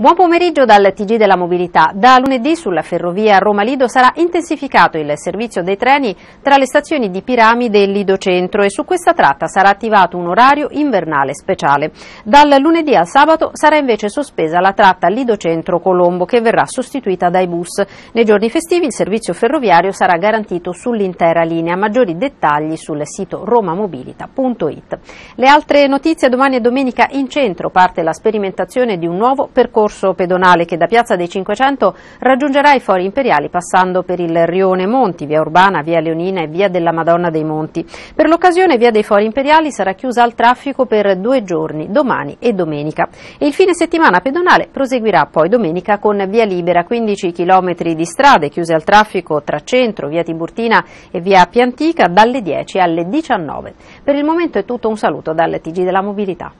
Buon pomeriggio dal TG della Mobilità. Da lunedì sulla ferrovia Roma-Lido sarà intensificato il servizio dei treni tra le stazioni di Piramide e Lido Centro e su questa tratta sarà attivato un orario invernale speciale. Dal lunedì al sabato sarà invece sospesa la tratta Lido Centro-Colombo che verrà sostituita dai bus. Nei giorni festivi il servizio ferroviario sarà garantito sull'intera linea. Maggiori dettagli sul sito romamobilita.it. Le altre notizie domani e domenica in centro parte la sperimentazione di un nuovo percorso percorso pedonale che da Piazza dei Cinquecento raggiungerà i fori imperiali passando per il Rione Monti, via Urbana, via Leonina e via della Madonna dei Monti. Per l'occasione via dei fori imperiali sarà chiusa al traffico per due giorni, domani e domenica. E il fine settimana pedonale proseguirà poi domenica con via libera, 15 km di strade chiuse al traffico tra centro, via Tiburtina e via Piantica dalle 10 alle 19. Per il momento è tutto, un saluto dal TG della Mobilità.